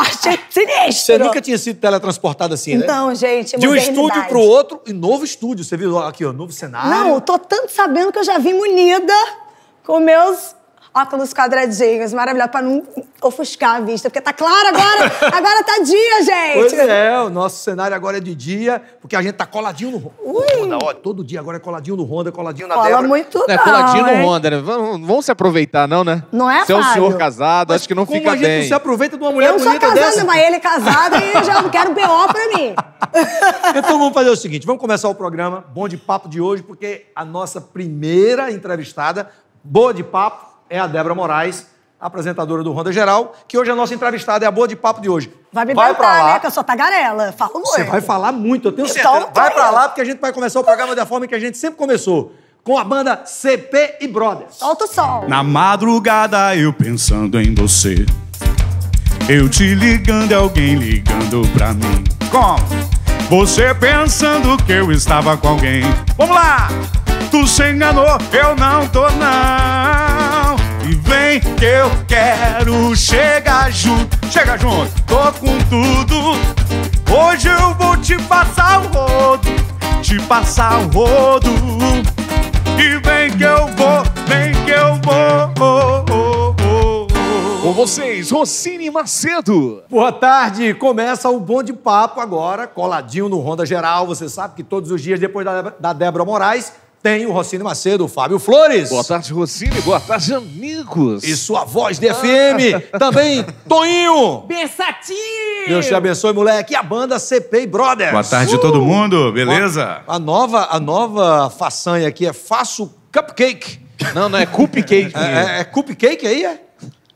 é sinistro. Você nunca tinha sido teletransportada assim, né? Não, gente, De um estúdio pro outro e novo estúdio. Você viu aqui, ó, novo cenário. Não, eu tô tanto sabendo que eu já vim munida com meus óculos quadradinhos, maravilhoso, pra não ofuscar a vista, porque tá claro agora, agora tá dia, gente. Pois é, o nosso cenário agora é de dia, porque a gente tá coladinho no, no Honda. Ó, todo dia agora é coladinho no Honda, coladinho na Cola Débora. muito não, é, coladinho no Honda, né? Vamos, vamos se aproveitar, não, né? Não é, Você é um senhor casado, Mas acho que não como fica a gente bem. não se aproveita de uma mulher eu bonita dessa? Eu sou casada, mas ele é casado e eu já não quero B.O. pra mim. então vamos fazer o seguinte, vamos começar o programa Bom de Papo de hoje, porque a nossa primeira entrevistada, boa de papo, é a Débora Moraes, apresentadora do Ronda Geral, que hoje é a nossa entrevistada, é a boa de papo de hoje. Vai me vai bancar, lá. né? Que eu sou tagarela. Falo muito. Você vai falar muito, eu tenho então, certeza. Vai pra lá, porque a gente vai começar o programa da forma que a gente sempre começou. Com a banda CP e Brothers. Solta o sol. Na madrugada eu pensando em você. Eu te ligando e alguém ligando pra mim. Como? Você pensando que eu estava com alguém. Vamos lá! Tu se enganou, eu não tô não. E vem que eu quero chegar junto, chega junto, tô com tudo. Hoje eu vou te passar o rodo, te passar o rodo. E vem que eu vou, vem que eu vou. Oh, oh, oh, oh. com vocês, Rossini Macedo. Boa tarde, começa o Bom de Papo agora, coladinho no Ronda Geral. Você sabe que todos os dias, depois da, da Débora Moraes, tem o Rocine Macedo, o Fábio Flores. Boa tarde, Rocine. Boa tarde, amigos. E sua voz de FM. Ah. Também, Toinho. Bensatinho. Deus te abençoe, moleque. E a banda CP Brothers. Boa tarde, uh! todo mundo. Beleza? A, a, nova, a nova façanha aqui é Faço Cupcake. Não, não é cupcake. é, é, é cupcake aí, é?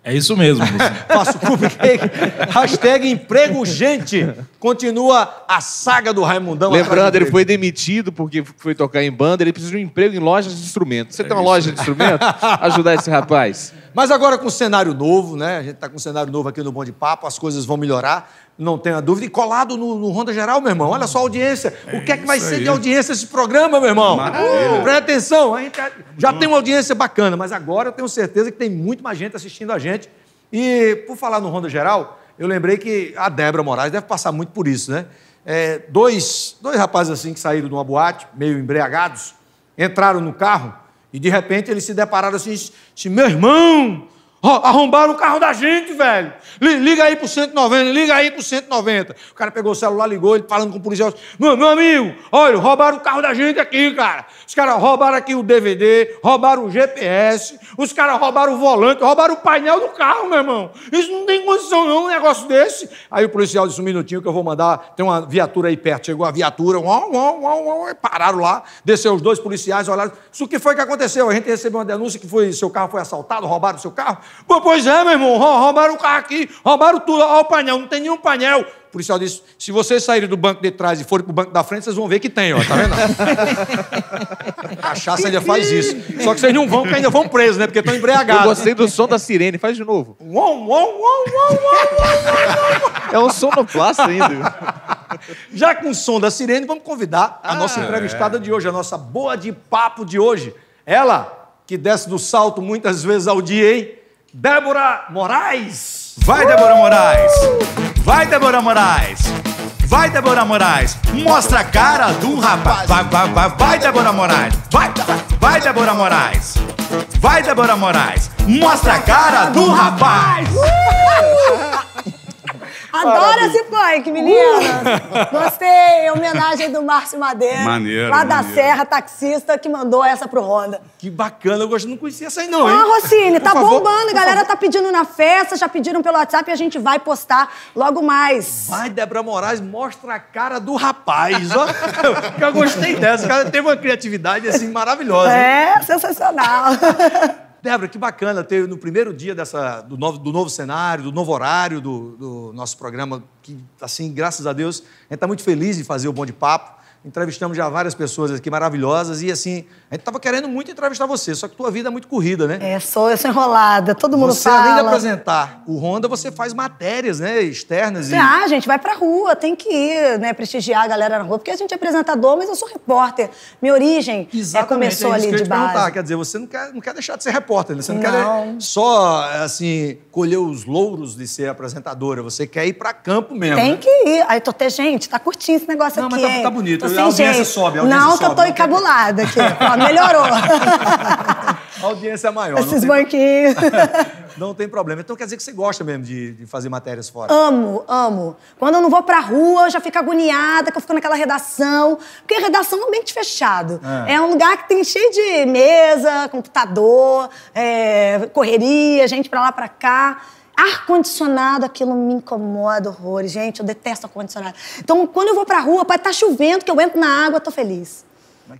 É isso mesmo. Faço cupcake. Hashtag emprego gente. Continua a saga do Raimundão. Lembrando, ele foi demitido porque foi tocar em banda. Ele precisa de um emprego em lojas de instrumentos. Você é tem uma é isso. loja de instrumentos? Ajudar esse rapaz. Mas agora com o cenário novo, né? A gente está com um cenário novo aqui no Bom de Papo, as coisas vão melhorar, não tenha dúvida. E colado no, no Ronda Geral, meu irmão, olha só a audiência. É o que é que vai ser de audiência esse programa, meu irmão? Uh, presta atenção, a gente já uhum. tem uma audiência bacana, mas agora eu tenho certeza que tem muito mais gente assistindo a gente. E por falar no Ronda Geral, eu lembrei que a Débora Moraes deve passar muito por isso, né? É, dois, dois rapazes assim que saíram de uma boate, meio embriagados, entraram no carro e de repente eles se depararam assim: meu irmão, Arrombaram o carro da gente, velho. Liga aí pro 190, liga aí pro 190. O cara pegou o celular, ligou, ele falando com o policial. Assim, meu, meu amigo, olha, roubaram o carro da gente aqui, cara. Os caras roubaram aqui o DVD, roubaram o GPS, os caras roubaram o volante, roubaram o painel do carro, meu irmão. Isso não tem condição, não, um negócio desse. Aí o policial disse um minutinho que eu vou mandar. Tem uma viatura aí perto. Chegou a viatura, uau, uau, uau, uau, pararam lá, desceu os dois policiais, olharam. Isso o que foi que aconteceu? A gente recebeu uma denúncia que foi, seu carro foi assaltado, roubaram seu carro. Pois é, meu irmão, roubaram o carro aqui, roubaram tudo, olha o painel, não tem nenhum painel. O policial disse: se vocês saírem do banco de trás e forem para o banco da frente, vocês vão ver que tem, ó, tá vendo? Cachaça ainda faz isso. Só que vocês não vão, porque ainda vão presos, né? Porque estão embriagados. Eu gostei do som da sirene, faz de novo. é um som plástico ainda. Já com o som da sirene, vamos convidar a ah, nossa entrevistada é. de hoje, a nossa boa de papo de hoje. Ela, que desce do salto muitas vezes ao dia, hein? Débora Moraes. Vai, Débora Moraes. Vai, Débora Moraes. Vai, Débora Moraes. Mostra a cara do rapaz. Vai, vai, vai, vai, Débora Moraes. Vai, vai, Débora Moraes. Vai, Débora Moraes. Mostra a cara do rapaz adoro esse funk, meninas. Uh! Gostei, homenagem do Márcio Madeira. Maneiro, Lá da Serra, taxista, que mandou essa pro Honda. Que bacana, eu gosto, não conhecia essa aí não, hein? Ah, Rocine, tá favor, bombando, galera favor. tá pedindo na festa, já pediram pelo WhatsApp e a gente vai postar logo mais. Vai, Débora Moraes, mostra a cara do rapaz, ó. eu gostei dessa, o cara teve uma criatividade, assim, maravilhosa. É, sensacional. Débora, que bacana ter no primeiro dia dessa, do, novo, do novo cenário, do novo horário do, do nosso programa, que, assim, graças a Deus, a gente está muito feliz de fazer o Bom de Papo entrevistamos já várias pessoas aqui maravilhosas e assim, a gente estava querendo muito entrevistar você, só que tua vida é muito corrida, né? É, sou, eu sou enrolada, todo mundo você, fala. Você além de apresentar o Honda, você faz matérias, né, externas. E... Ah, gente, vai pra rua, tem que ir, né, prestigiar a galera na rua, porque a gente é apresentador, mas eu sou repórter. Minha origem é Exatamente, é, começou é ali que de base. Quer dizer, você não quer, não quer deixar de ser repórter, né? Você não, não, quer só, assim, colher os louros de ser apresentadora, você quer ir pra campo mesmo. Tem né? que ir. Aí tô até, gente, tá curtindo esse negócio não, aqui, Não, mas tá, tá bonito assim, a audiência gente. Sobe, a audiência não, sobe, que eu tô encabulada aqui. Ó, melhorou. A audiência é maior. Esses banquinhos. não tem problema. Então quer dizer que você gosta mesmo de, de fazer matérias fora? Amo, amo. Quando eu não vou pra rua, eu já fico agoniada, que eu fico naquela redação. Porque redação é um ambiente fechado. É, é um lugar que tem cheio de mesa, computador, é, correria, gente pra lá, pra cá. Ar-condicionado, aquilo me incomoda horrores. Gente, eu detesto ar-condicionado. Então, quando eu vou pra rua, pode estar tá chovendo, que eu entro na água, tô feliz.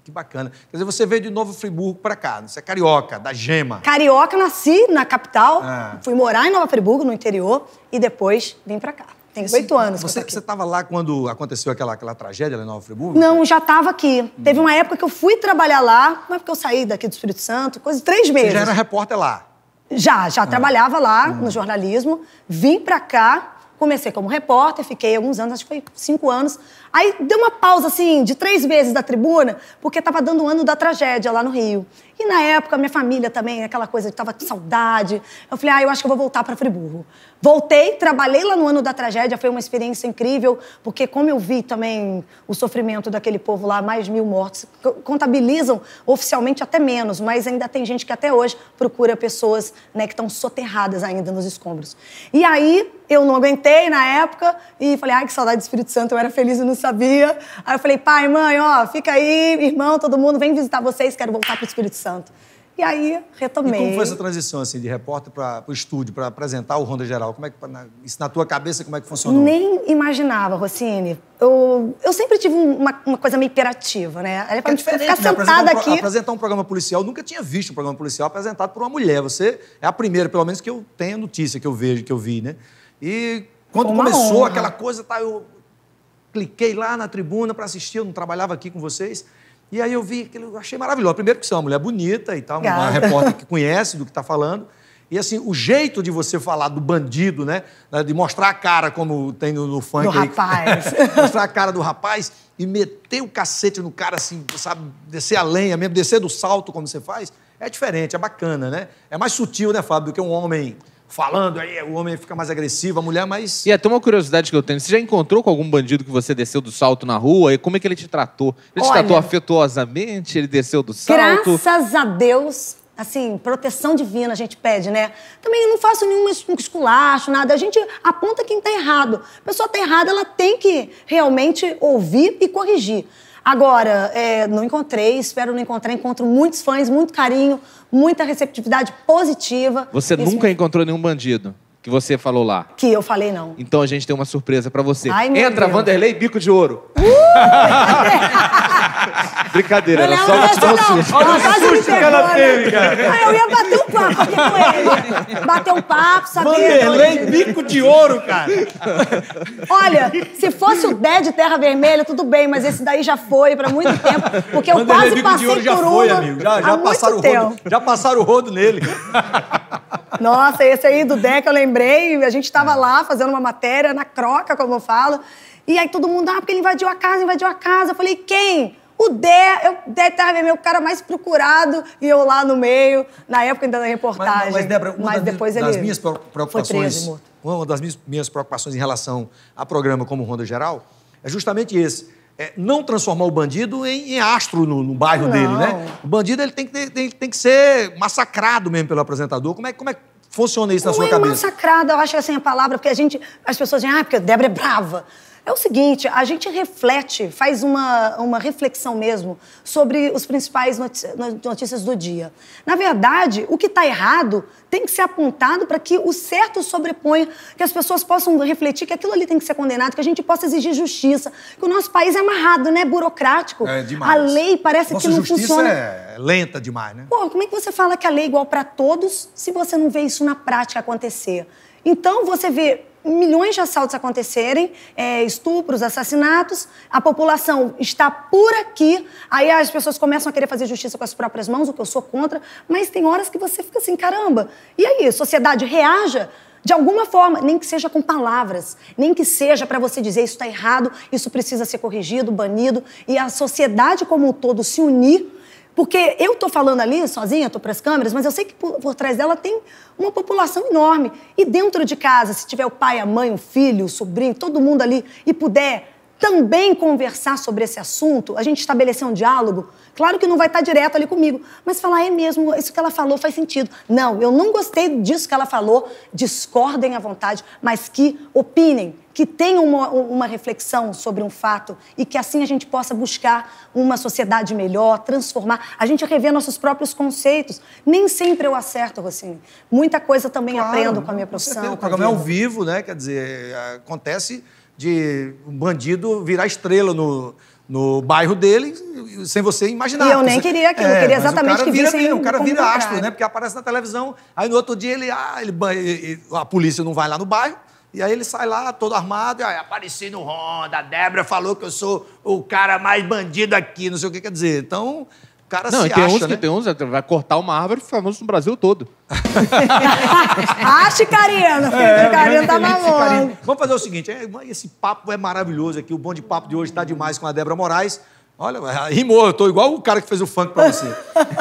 Que bacana. Quer dizer, você veio de Novo Friburgo para cá, você é carioca, da Gema. Carioca, nasci na capital, ah. fui morar em Nova Friburgo, no interior, e depois vim para cá. Tem oito anos. Você estava lá quando aconteceu aquela, aquela tragédia lá em Nova Friburgo? Não, já estava aqui. Hum. Teve uma época que eu fui trabalhar lá, mas é porque eu saí daqui do Espírito Santo, coisa de três meses. Você já era repórter lá? Já, já é. trabalhava lá hum. no jornalismo, vim para cá, comecei como repórter, fiquei alguns anos, acho que foi cinco anos. Aí deu uma pausa, assim, de três meses da tribuna, porque estava dando o um ano da tragédia lá no Rio. E na época, minha família também, aquela coisa de estava com saudade. Eu falei, ah, eu acho que eu vou voltar para Friburgo. Voltei, trabalhei lá no ano da tragédia, foi uma experiência incrível, porque como eu vi também o sofrimento daquele povo lá, mais mil mortos, contabilizam oficialmente até menos, mas ainda tem gente que até hoje procura pessoas né, que estão soterradas ainda nos escombros. E aí, eu não aguentei na época e falei, ai, que saudade do Espírito Santo, eu era feliz no sabia. Aí eu falei, pai, mãe, ó, fica aí, irmão, todo mundo, vem visitar vocês, quero voltar para o Espírito Santo. E aí retomei. E como foi essa transição assim de repórter para o estúdio, para apresentar o Ronda Geral? Como é que na, isso na tua cabeça como é que funcionou? Nem imaginava, Rossini. Eu, eu sempre tive uma, uma coisa meio hiperativa, né? É pra ficar né? sentada um, aqui. Apresentar um programa policial, eu nunca tinha visto um programa policial apresentado por uma mulher. Você é a primeira, pelo menos que eu tenho notícia, que eu vejo, que eu vi, né? E quando começou honra. aquela coisa, tá, eu, cliquei lá na tribuna para assistir, eu não trabalhava aqui com vocês. E aí eu vi, que eu achei maravilhoso. Primeiro que você é uma mulher bonita e tal, Obrigada. uma repórter que conhece do que está falando. E assim, o jeito de você falar do bandido, né, né? De mostrar a cara, como tem no, no funk. Do aí. rapaz. mostrar a cara do rapaz e meter o cacete no cara, assim, sabe? Descer a lenha mesmo, descer do salto, como você faz, é diferente, é bacana, né? É mais sutil, né, Fábio, do que um homem falando, aí o homem fica mais agressivo, a mulher mais. E até uma curiosidade que eu tenho: você já encontrou com algum bandido que você desceu do salto na rua? E como é que ele te tratou? Ele Olha, te tratou afetuosamente? Ele desceu do salto? Graças a Deus, assim, proteção divina a gente pede, né? Também não faço nenhum esculacho, nada. A gente aponta quem está errado. A pessoa está errada, ela tem que realmente ouvir e corrigir. Agora, é, não encontrei, espero não encontrar. Encontro muitos fãs, muito carinho, muita receptividade positiva. Você nunca encontrou nenhum bandido? que você falou lá. Que eu falei não. Então a gente tem uma surpresa para você. Ai, Entra Deus. Vanderlei Bico de Ouro. Uh! Brincadeira, ela só vai te um Olha o susto que ela né? teve, cara. eu ia bater um papo aqui com ele. Bater um papo, saber... Vanderlei então, Bico de Ouro, cara. Olha, se fosse o Dead Terra Vermelha, tudo bem, mas esse daí já foi para muito tempo, porque eu Vanderlei quase Bico passei por uma já foi, amigo. Já, já passaram o rodo, Já passaram o rodo nele. Nossa, esse aí do Deca, eu lembrei. A gente estava lá fazendo uma matéria na croca, como eu falo. E aí todo mundo, ah, porque ele invadiu a casa, invadiu a casa. Eu falei, quem? O Dé, eu, Dé tá, tava meu cara mais procurado e eu lá no meio, na época ainda da reportagem. Mas, mas Débora, uma mas das, depois das ele minhas preocupações, foi preso, uma das minhas preocupações em relação a programa como Ronda Geral é justamente esse é, não transformar o bandido em, em astro no, no bairro não. dele, né? O bandido ele tem, que ter, tem, tem, que ser massacrado mesmo pelo apresentador. Como é, como é que funciona isso não na sua é cabeça? Massacrado, eu acho que assim a palavra, porque a gente, as pessoas dizem, ah, porque a Débora é brava. É o seguinte, a gente reflete, faz uma, uma reflexão mesmo sobre os principais notícias do dia. Na verdade, o que está errado tem que ser apontado para que o certo sobreponha, que as pessoas possam refletir que aquilo ali tem que ser condenado, que a gente possa exigir justiça, que o nosso país é amarrado, né? Burocrático. É demais. A lei parece Nossa que não justiça funciona. é lenta demais, né? Pô, como é que você fala que a lei é igual para todos se você não vê isso na prática acontecer? Então, você vê milhões de assaltos acontecerem, é, estupros, assassinatos, a população está por aqui, aí as pessoas começam a querer fazer justiça com as próprias mãos, o que eu sou contra, mas tem horas que você fica assim, caramba, e aí, sociedade reaja? De alguma forma, nem que seja com palavras, nem que seja para você dizer isso está errado, isso precisa ser corrigido, banido, e a sociedade como um todo se unir porque eu estou falando ali sozinha, estou para as câmeras, mas eu sei que por, por, trás dela tem uma população enorme. E dentro de casa, se tiver o pai, a mãe, o filho, o sobrinho, todo mundo ali e puder também conversar sobre esse assunto, a gente estabelecer um diálogo, claro que não vai estar tá direto ali comigo, mas falar, é mesmo, isso que ela falou faz sentido. Não, eu não gostei disso que ela falou, discordem à vontade, mas que opinem, que tenha uma, uma reflexão sobre um fato e que assim a gente possa buscar uma sociedade melhor, transformar, a gente rever nossos próprios conceitos. Nem sempre eu acerto, Rossini. Muita coisa também claro, aprendo com a minha profissão. O programa é ao vivo, né? Quer dizer, acontece de um bandido virar estrela no, no bairro dele, sem você imaginar. E eu nem queria aquilo, é, queria exatamente que vira, vissem... O cara vira astro, né? Porque aparece na televisão, aí no outro dia ele, ah, ele, a polícia não vai lá no bairro, e aí ele sai lá, todo armado, e aí, ah, apareci no Honda, a Débora falou que eu sou o cara mais bandido aqui, não sei o que quer dizer. Então, o cara não, se tem acha, uns né? tem uns vai cortar uma árvore famoso no Brasil todo. Ache, ah, Carina. É, Carina tá maluco. Vamos fazer o seguinte, é, esse papo é maravilhoso aqui, o Bom de Papo de hoje está demais com a Débora Moraes. Olha, rimou, eu tô igual o cara que fez o funk para você.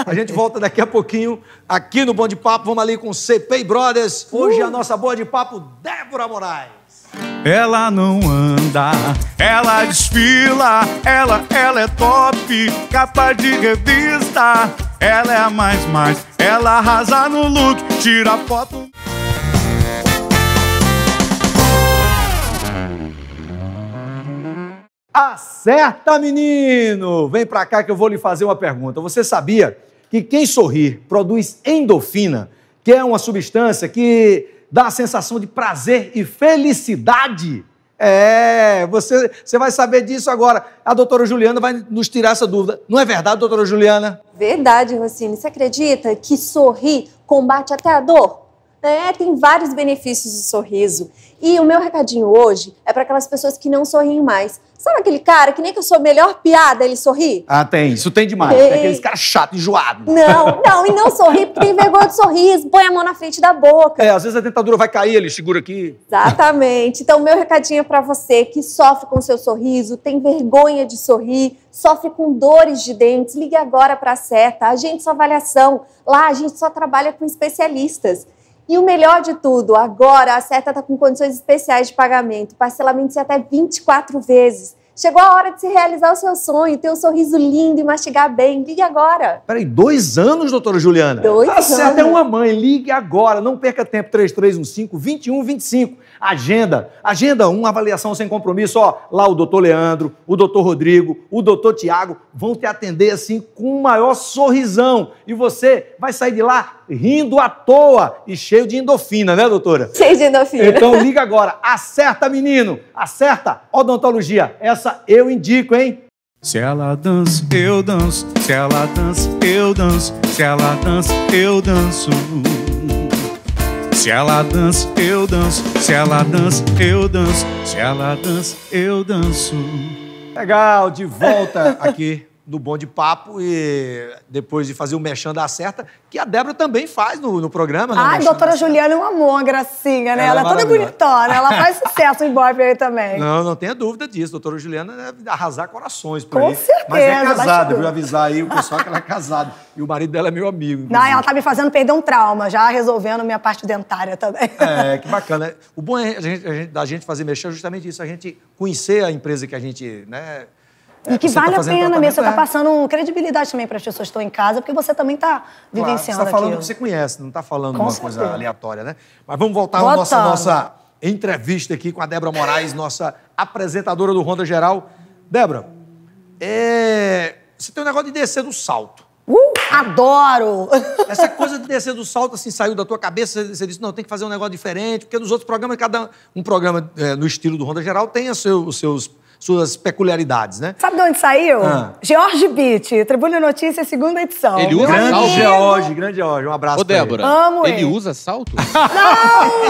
a gente volta daqui a pouquinho aqui no Bom de Papo. Vamos ali com CP Brothers. Hoje é uh. a nossa boa de Papo, Débora Moraes. Ela não anda, ela desfila, ela, ela é top, capa de revista. Ela é a mais mais, ela arrasa no look, tira foto. Acerta, menino! Vem para cá que eu vou lhe fazer uma pergunta. Você sabia que quem sorri produz endorfina, que é uma substância que dá a sensação de prazer e felicidade? É, você, você vai saber disso agora. A doutora Juliana vai nos tirar essa dúvida. Não é verdade, doutora Juliana? Verdade, Rocine. Você acredita que sorrir combate até a dor? É, tem vários benefícios do sorriso. E o meu recadinho hoje é para aquelas pessoas que não sorriem mais. Sabe aquele cara que nem que eu sou melhor piada, ele sorri? Ah, tem. Isso tem demais. Tem é aqueles caras chato, enjoado. Não, não. E não sorri porque tem vergonha de sorriso. Põe a mão na frente da boca. É, às vezes a dentadura vai cair, ele segura aqui. Exatamente. Então, o meu recadinho é para você que sofre com seu sorriso, tem vergonha de sorrir, sofre com dores de dentes. Ligue agora para a Seta. A gente só avaliação. Lá a gente só trabalha com especialistas. E o melhor de tudo, agora a Certa está com condições especiais de pagamento, parcelamento de até 24 vezes. Chegou a hora de se realizar o seu sonho, ter um sorriso lindo e mastigar bem. Ligue agora. Peraí, dois anos, doutora Juliana? Dois tá anos. Certa é uma mãe. Ligue agora. Não perca tempo. 3315-2125. Agenda. Agenda 1, avaliação sem compromisso. Ó, lá o doutor Leandro, o doutor Rodrigo, o doutor Tiago vão te atender assim com o maior sorrisão. E você vai sair de lá rindo à toa e cheio de endofina, né, doutora? Cheio de endofina. Então liga agora. Acerta, menino. Acerta. Odontologia. Essa eu indico, hein? Se ela dança, eu danço. Se ela dança, eu danço. Se ela dança, eu danço. Se ela dança, eu danço. Se ela dança, eu danço. Se ela dança, eu danço. Legal, de volta aqui do Bom de Papo e depois de fazer o Mexão da Certa, que a Débora também faz no, no programa. Né? Ai, doutora Juliana é um amor, uma gracinha, né? Ela, é ela é toda bonitona, ela faz sucesso em Bob aí também. Não, não tenha dúvida disso. Doutora Juliana deve arrasar corações por Com aí. certeza. Mas é casada, viu? Avisar aí o pessoal que ela é casada. E o marido dela é meu amigo. Inclusive. Não, ela tá me fazendo perder um trauma, já resolvendo minha parte dentária também. É, que bacana. O bom é a gente, a gente, da gente fazer Mexão é justamente isso, a gente conhecer a empresa que a gente, né, e é, que tá vale tá a pena mesmo, você está é. passando credibilidade também para as pessoas que estão em casa, porque você também está tá vivenciando claro, Você está falando o que você conhece, não está falando com uma certeza. coisa aleatória, né? Mas vamos voltar à nossa, nossa entrevista aqui com a Débora Moraes, nossa apresentadora do Ronda Geral. Débora, é... você tem um negócio de descer do salto. Uh, adoro! Essa coisa de descer do salto, assim, saiu da tua cabeça, você disse, não, tem que fazer um negócio diferente, porque nos outros programas, cada um programa é, no estilo do Ronda Geral tem os seus suas peculiaridades, né? Sabe de onde saiu? Ah. George Beat, Tribuna Notícias, segunda edição. Ele usa grande salto? George, grande George. Um abraço Ô, Débora, ele. Amo ele. Ele usa salto? Não,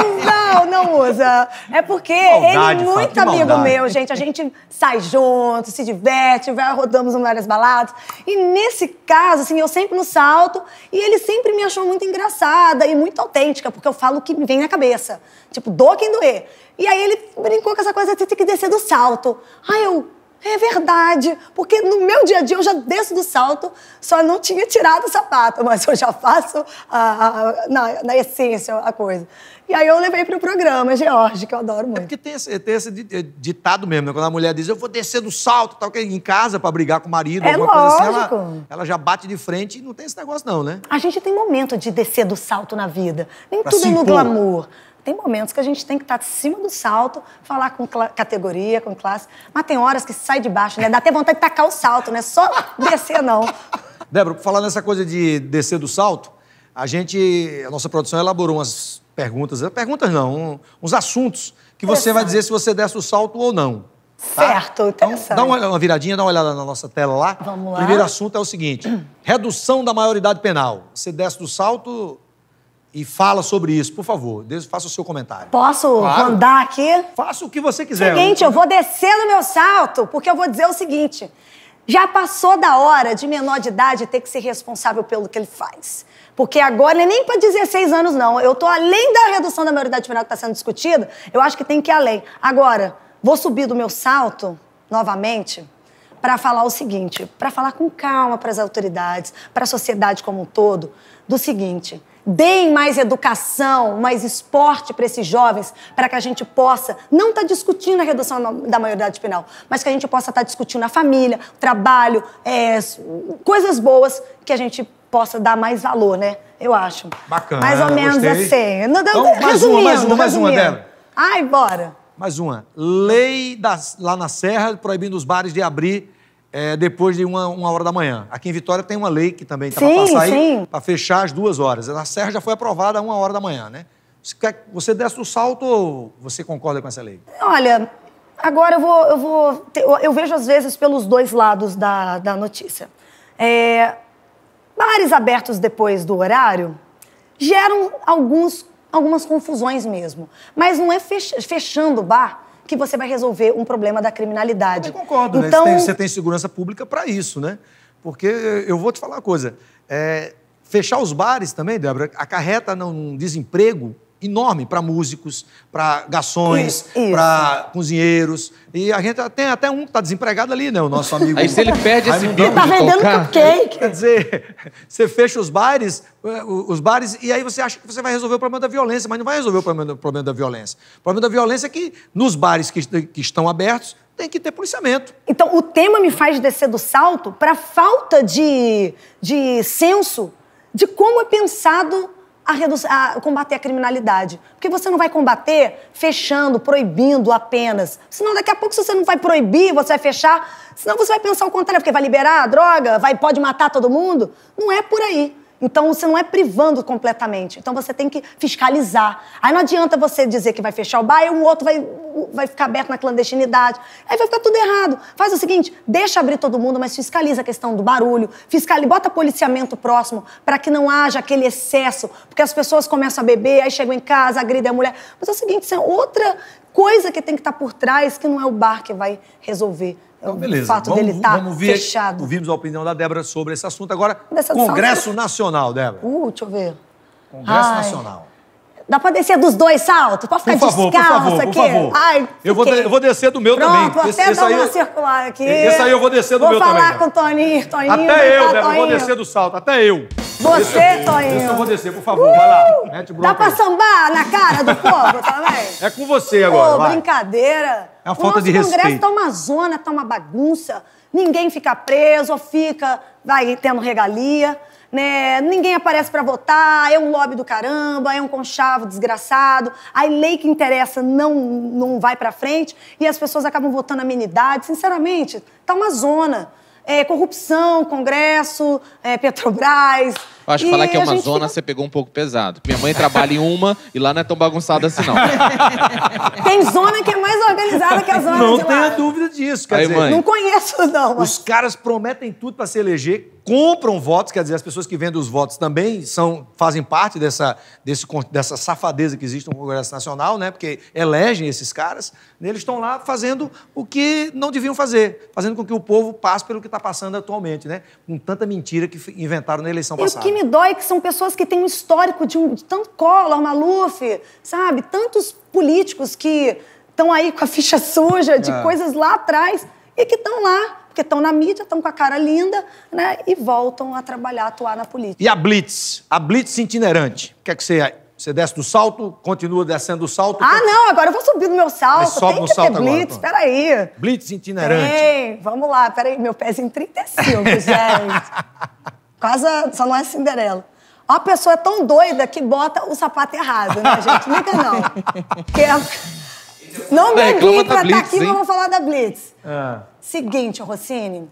não, não usa. É porque maldade, ele é muito amigo meu, gente. A gente sai junto, se diverte, vai, rodamos em várias baladas. E nesse caso, assim, eu sempre no salto e ele sempre me achou muito engraçada e muito autêntica, porque eu falo o que me vem na cabeça. Tipo, doa quem doer. E aí ele brincou com essa coisa de ter que descer do salto. Aí eu, é verdade, porque no meu dia a dia eu já desço do salto, só não tinha tirado o sapato, mas eu já faço a, a, na, na, essência a coisa. E aí eu levei para o programa, George, que eu adoro é muito. É porque tem esse, tem esse eh, ditado mesmo, né? Quando a mulher diz, eu vou descer do salto, tal, que é em casa para brigar com o marido, é alguma lógico. coisa assim, ela, ela, já bate de frente e não tem esse negócio não, né? A gente tem momento de descer do salto na vida. Nem pra tudo é no glamour. Tem momentos que a gente tem que estar tá de cima do salto, falar com categoria, com classe, mas tem horas que sai de baixo, né? Dá até vontade de tacar o salto, né? Só descer, não. Débora, falando falar nessa coisa de descer do salto, a gente, a nossa produção elaborou umas perguntas, eh, perguntas não, uns assuntos que você vai dizer se você desce o salto ou não. Tá? Certo, então, interessante. Então, dá uma, uma, viradinha, dá uma olhada na nossa tela lá. Vamos lá. Primeiro assunto é o seguinte: redução da maioridade penal. Você desce do salto, e fala sobre isso. Por favor, faça o seu comentário. Posso claro. andar aqui? Faça o que você quiser. Seguinte, eu vou descer no meu salto, porque eu vou dizer o seguinte. Já passou da hora de menor de idade ter que ser responsável pelo que ele faz. Porque agora, é nem para 16 anos, não. Eu estou além da redução da maioridade penal que está sendo discutida, eu acho que tem que ir além. Agora, vou subir do meu salto novamente para falar o seguinte, para falar com calma para as autoridades, para a sociedade como um todo, do seguinte. Deem mais educação, mais esporte para esses jovens, para que a gente possa não estar tá discutindo a redução da maioridade penal, mas que a gente possa estar tá discutindo a família, o trabalho, é, coisas boas que a gente possa dar mais valor, né? Eu acho. Bacana. Mais ou menos gostei. assim. Não, então, mais uma, mais uma, mais uma dela. Ai, bora. Mais uma. Lei das, lá na Serra proibindo os bares de abrir é, depois de uma, uma, hora da manhã. Aqui em Vitória tem uma lei que também está para passar aí, para fechar às duas horas. A Serra já foi aprovada a uma hora da manhã, né? Se você desce o salto, ou você concorda com essa lei? Olha, agora eu vou. Eu, vou, eu vejo às vezes pelos dois lados da, da notícia. É, bares abertos depois do horário geram alguns, algumas confusões mesmo. Mas não é fechando o bar que você vai resolver um problema da criminalidade. Eu concordo, então... né? Você então tem, você tem segurança pública para isso, né? Porque eu vou te falar uma coisa. É, fechar os bares também, Débora, acarreta num desemprego enorme para músicos, para garçons, uh, uh. para cozinheiros. E a gente tem até um que está desempregado ali, né? O nosso amigo. Aí se ele perde esse bico está vendendo tocar. cupcake. Quer dizer, você fecha os bares, eh, os bares, e aí você acha que você vai resolver o problema da violência, mas não vai resolver o problema, o problema da violência. O problema da violência é que nos bares que, que estão abertos, tem que ter policiamento. Então, o tema me faz descer do salto para falta de, de senso de como é pensado a, a, combater a criminalidade. Porque você não vai combater fechando, proibindo apenas. Senão, daqui a pouco, se você não vai proibir, você vai fechar. Senão, você vai pensar o contrário, porque vai liberar a droga, vai, pode matar todo mundo. Não é por aí. Então, você não é privando completamente. Então, você tem que fiscalizar. Aí não adianta você dizer que vai fechar o bar e o outro vai, vai ficar aberto na clandestinidade. Aí vai ficar tudo errado. Faz o seguinte, deixa abrir todo mundo, mas fiscaliza a questão do barulho, fiscaliza, bota policiamento próximo para que não haja aquele excesso, porque as pessoas começam a beber, aí chegam em casa, agridem a mulher. Mas é o seguinte, isso é outra coisa que tem que estar tá por trás que não é o bar que vai resolver. É então, beleza. O fato vamos, dele estar tá ver, fechado. Ouvimos a opinião da Débora sobre esse assunto. Agora, Congresso Nacional, Débora. Uh, deixa eu ver. Congresso Ai. Nacional. Dá pra descer dos dois saltos? Pode ficar por favor, descalço por favor, aqui? Por favor. Ai, eu, vou eu vou descer do meu Pronto, também. Pronto, até esse, dar uma circular aqui. Esse aí eu vou descer do vou meu também. Vou falar com o Toninho, Toninho. Até eu, tá, Débora, vou descer do salto, até eu. Você, Toninho. Eu vou descer, por favor, uh, vai lá. Uh! Mete Dá pra aí. sambar na cara do povo também? É com você agora, Pô, vai. brincadeira. É a falta de respeito. O Congresso tá uma zona, tá uma bagunça. Ninguém fica preso, ou fica, vai tendo regalia, né? Ninguém aparece para votar, é um lobby do caramba, é um conchavo desgraçado. A lei que interessa não, não vai para frente e as pessoas acabam votando amenidade. Sinceramente, tá uma zona. É, corrupção, Congresso, é, Petrobras, eu acho que falar que é uma zona, fica... você pegou um pouco pesado. Minha mãe trabalha em uma e lá não é tão bagunçada assim, não. tem zona que é mais organizada que a zona não de lá. Não tenha dúvida disso. Quer Aí, dizer, mãe. não conheço, não. Mas... Os caras prometem tudo para se eleger, compram votos, quer dizer, as pessoas que vendem os votos também são, fazem parte dessa, desse, dessa safadeza que existe no Congresso Nacional, né? Porque elegem esses caras, né, eles estão lá fazendo o que não deviam fazer, fazendo com que o povo passe pelo que está passando atualmente, né? Com tanta mentira que inventaram na eleição e passada. O que me dói que são pessoas que têm um histórico de, um, de tanto Collor, Maluf, sabe? Tantos políticos que estão aí com a ficha suja de é. coisas lá atrás e que estão lá, porque estão na mídia, estão com a cara linda, né? E voltam a trabalhar, atuar na política. E a Blitz? A Blitz itinerante. O que é que você você desce do salto, continua descendo do salto. Ah, é não, agora eu vou subir do meu salto. Mas sobe Tem que salto ter blitz, agora, peraí. Blitz itinerante. Ei, vamos lá, peraí, meu em 35, gente. Casa só não é Cinderela. A pessoa é tão doida que bota o sapato errado, né, gente? Nunca não. Porque é- não me é, pra estar tá aqui, mas vou falar da Blitz. Ah. Seguinte, Rossini.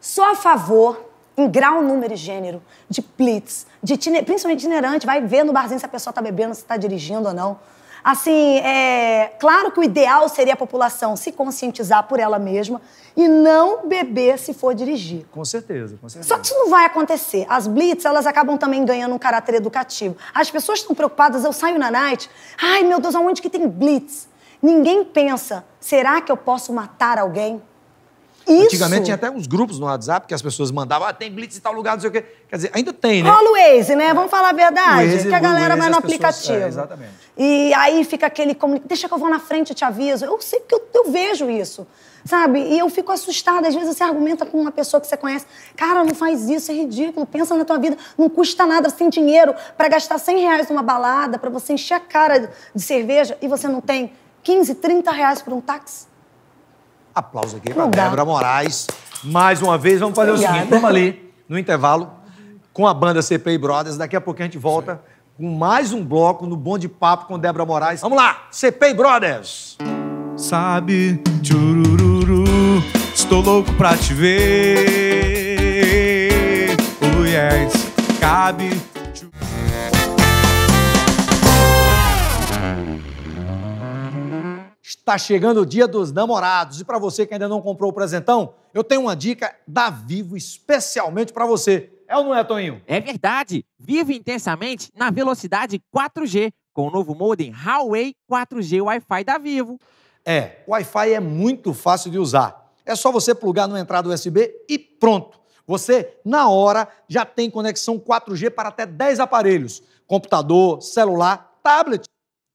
Sou a favor, em grau, número e gênero, de Blitz, de itiner... principalmente itinerante. Vai ver no barzinho se a pessoa tá bebendo, se tá dirigindo ou não. Assim, é, claro que o ideal seria a população se conscientizar por ela mesma e não beber se for dirigir. Com certeza, com certeza. Só que isso não vai acontecer. As blitz, elas acabam também ganhando um caráter educativo. As pessoas estão preocupadas, eu saio na night, ai meu Deus, aonde que tem blitz? Ninguém pensa, será que eu posso matar alguém? Isso. Antigamente tinha até uns grupos no WhatsApp que as pessoas mandavam, ah, tem blitz em tal lugar, não sei o quê. Quer dizer, ainda tem, né? Rola o Waze, né? Vamos falar a verdade. Waze, que a galera vai no aplicativo. Pessoas, é, exatamente. E aí fica aquele, deixa que eu vou na frente, eu te aviso. Eu sei que eu, eu vejo isso. Sabe? E eu fico assustada. Às vezes você argumenta com uma pessoa que você conhece. Cara, não faz isso, é ridículo. Pensa na tua vida. Não custa nada. sem dinheiro para gastar 100 reais numa balada, para você encher a cara de cerveja e você não tem 15, 30 reais por um táxi? aplauso aqui para Débora Moraes. Mais uma vez, vamos fazer Obrigada. o seguinte: vamos ali no intervalo com a banda CPI Brothers. Daqui a pouco a gente volta Sim. com mais um bloco no Bom de Papo com Débora Moraes. Vamos lá, CPI Brothers! sabe? Tchurururu, estou louco pra te ver. Oh yes, é, cabe. Está chegando o dia dos namorados e para você que ainda não comprou o presentão, eu tenho uma dica da Vivo especialmente para você. É ou não é, Toninho? É verdade. Vive intensamente na velocidade 4G com o novo modem Huawei 4G Wi-Fi da Vivo. É, o Wi-Fi é muito fácil de usar. É só você plugar no entrada USB e pronto. Você, na hora, já tem conexão 4G para até 10 aparelhos: computador, celular, tablet.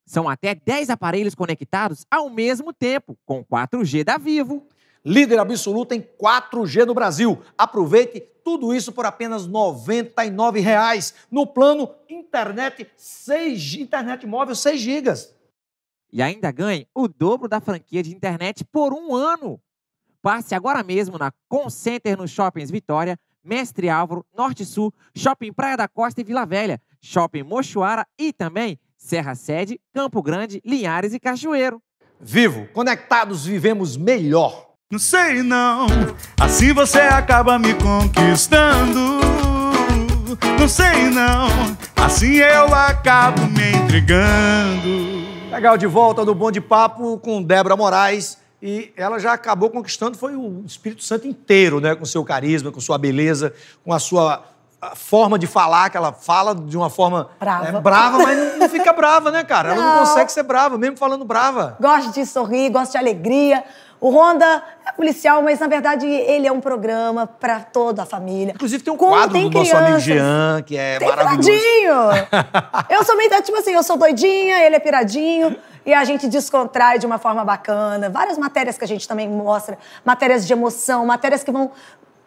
São até 10 aparelhos conectados ao mesmo tempo, com 4G da Vivo. Líder absoluto em 4G no Brasil. Aproveite tudo isso por apenas R$ 99,00 no plano internet 6 internet móvel 6 GB e ainda ganhe o dobro da franquia de internet por um ano. Passe agora mesmo na Concenter nos Shoppings Vitória, Mestre Álvaro, Norte Sul, Shopping Praia da Costa e Vila Velha, Shopping Mochoara e também Serra Sede, Campo Grande, Linhares e Cachoeiro. Vivo! Conectados vivemos melhor! Não sei não, assim você acaba me conquistando. Não sei não, assim eu acabo me entregando. Legal, de volta no Bom de Papo com Débora Moraes. E ela já acabou conquistando, foi o Espírito Santo inteiro, né? Com seu carisma, com sua beleza, com a sua forma de falar, que ela fala de uma forma brava, né, brava mas não, não, fica brava, né, cara? Não. Ela não consegue ser brava, mesmo falando brava. Gosta de sorrir, gosta de alegria. O Honda policial, mas na verdade ele é um programa para toda a família. Inclusive tem um Como quadro tem do crianças. nosso amigo Jean, que é tem maravilhoso. Piradinho! eu sou meio, tá, tipo assim, eu sou doidinha, ele é piradinho. E a gente descontrai de uma forma bacana. Várias matérias que a gente também mostra, matérias de emoção, matérias que vão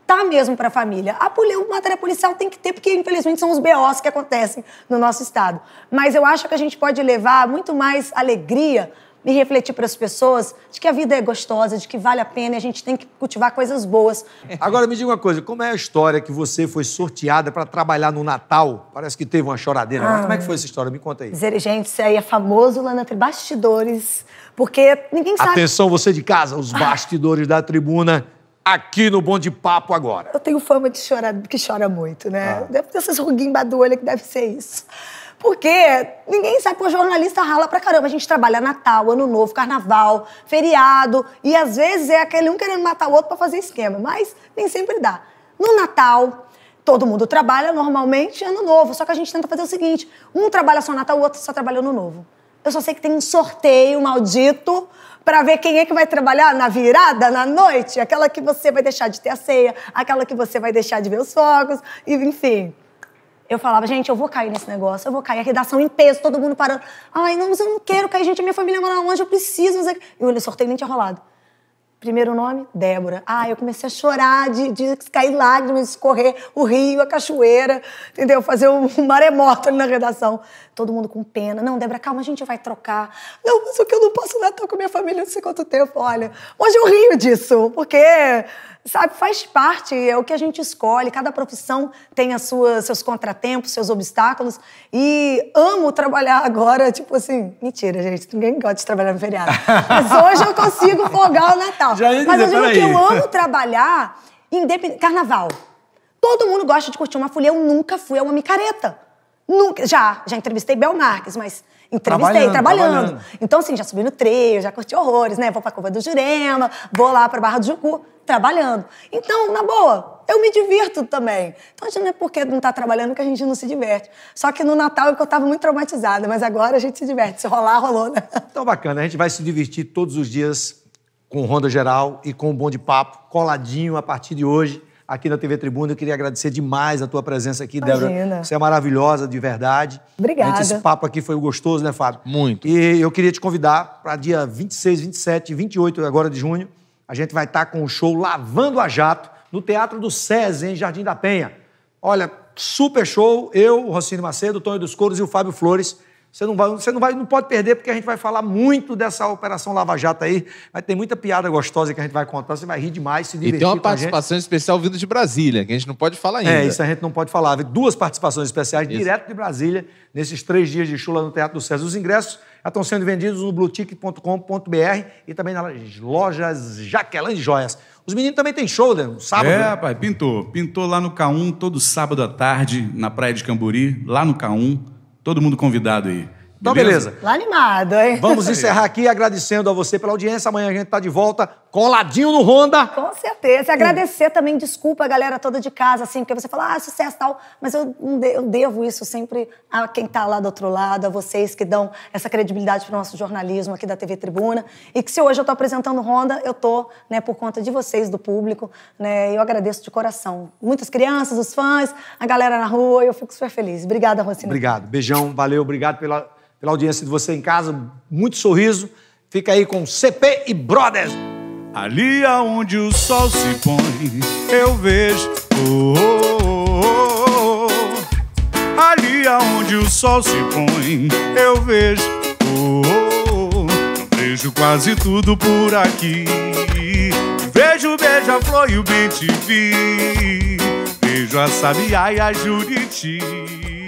tá mesmo para a família. A matéria policial tem que ter, porque infelizmente são os BOs que acontecem no nosso estado. Mas eu acho que a gente pode levar muito mais alegria e refletir para as pessoas de que a vida é gostosa, de que vale a pena e a gente tem que cultivar coisas boas. Agora me diga uma coisa, como é a história que você foi sorteada para trabalhar no Natal? Parece que teve uma choradeira. Né? Ah, como é que foi essa história? Me conta aí. Gente, isso aí é famoso lá na Tribuna Bastidores, porque ninguém sabe. Atenção, você de casa, os ah. bastidores da tribuna aqui no Bom de Papo agora. Eu tenho fama de chorar, que chora muito, né? Ah. Deve ter essas ruguinhas do olho que deve ser isso. Porque ninguém sabe que o jornalista rala pra caramba. A gente trabalha Natal, Ano Novo, Carnaval, feriado. E às vezes é aquele um querendo matar o outro para fazer esquema. Mas nem sempre dá. No Natal, todo mundo trabalha normalmente Ano Novo. Só que a gente tenta fazer o seguinte: um trabalha só Natal, o outro só trabalha Ano Novo. Eu só sei que tem um sorteio maldito para ver quem é que vai trabalhar na virada, na noite, aquela que você vai deixar de ter a ceia, aquela que você vai deixar de ver os fogos, enfim. Eu falava, gente, eu vou cair nesse negócio, eu vou cair. A redação em peso, todo mundo parando. Ai, não, mas eu não quero cair, gente, a minha família mora longe, eu preciso. Fazer... E o sorteio nem tinha rolado. Primeiro nome, Débora. Ah, eu comecei a chorar, de, de cair lágrimas, escorrer o rio, a cachoeira, entendeu? Fazer um maremoto ali na redação todo mundo com pena. Não, Débora, calma, a gente vai trocar. Não, mas o que eu não posso Natal com minha família não sei quanto tempo. Olha, hoje eu rio disso, porque, sabe, faz parte, é o que a gente escolhe. Cada profissão tem as suas, seus contratempos, seus obstáculos. E amo trabalhar agora, tipo assim, mentira, gente, ninguém gosta de trabalhar no feriado. Mas hoje eu consigo folgar o Natal. Já ia dizer, mas eu digo que eu amo trabalhar independente. Carnaval. Todo mundo gosta de curtir uma folia, eu nunca fui, a uma micareta. Nunca, já, já entrevistei Bel Marques, mas entrevistei trabalhando, trabalhando. trabalhando. Então, assim, já subi no treio, já curti horrores, né? Vou pra Cova do Jurema, vou lá pra Barra do Jucu, trabalhando. Então, na boa, eu me divirto também. Então, a gente não é porque não tá trabalhando que a gente não se diverte. Só que no Natal é eu tava muito traumatizada, mas agora a gente se diverte. Se rolar, rolou, né? Então, bacana. A gente vai se divertir todos os dias com Ronda Geral e com o Bom de Papo, coladinho a partir de hoje aqui na TV Tribuna. Eu queria agradecer demais a tua presença aqui, Imagina. Débora. Você é maravilhosa, de verdade. Obrigada. Gente, esse papo aqui foi gostoso, né, Fábio? Muito. E eu queria te convidar para dia 26, 27 e 28 agora de junho. A gente vai estar tá com o show Lavando a Jato no Teatro do SES, em Jardim da Penha. Olha, super show. Eu, o Macedo, o Tonho dos Couros e o Fábio Flores você não, vai, você não vai, não pode perder, porque a gente vai falar muito dessa Operação Lava Jato aí. Mas tem muita piada gostosa que a gente vai contar, você vai rir demais, se divertir. E tem uma participação especial vindo de Brasília, que a gente não pode falar é, ainda. É, isso a gente não pode falar. Duas participações especiais isso. direto de Brasília, nesses três dias de chula no Teatro do César. Os ingressos já estão sendo vendidos no bluetick.com.br e também nas lojas Jaqueline Joias. Os meninos também têm show, né? Um sábado. É, né? pai, pintou. Pintou lá no K1, todo sábado à tarde, na Praia de Camburi, lá no K1. Todo mundo convidado aí. Então, beleza. Tô animado, hein? Vamos encerrar aqui agradecendo a você pela audiência. Amanhã a gente tá de volta coladinho no Honda. Com certeza. E agradecer hum. também, desculpa a galera toda de casa, assim, porque você fala, ah, sucesso tal, mas eu, eu devo isso sempre a quem tá lá do outro lado, a vocês que dão essa credibilidade pro nosso jornalismo aqui da TV Tribuna. E que se hoje eu tô apresentando Honda, eu tô, né, por conta de vocês, do público, né, eu agradeço de coração. Muitas crianças, os fãs, a galera na rua, eu fico super feliz. Obrigada, Rocina. Obrigado. Beijão, valeu, obrigado pela pela audiência de você em casa. Muito sorriso. Fica aí com CP e Brothers. Ali aonde o sol se põe, eu vejo. Oh, oh, oh, Ali aonde o sol se põe, eu vejo. Vejo quase tudo por aqui. Vejo o beija-flor e o bem Vejo a sabiá e a juriti.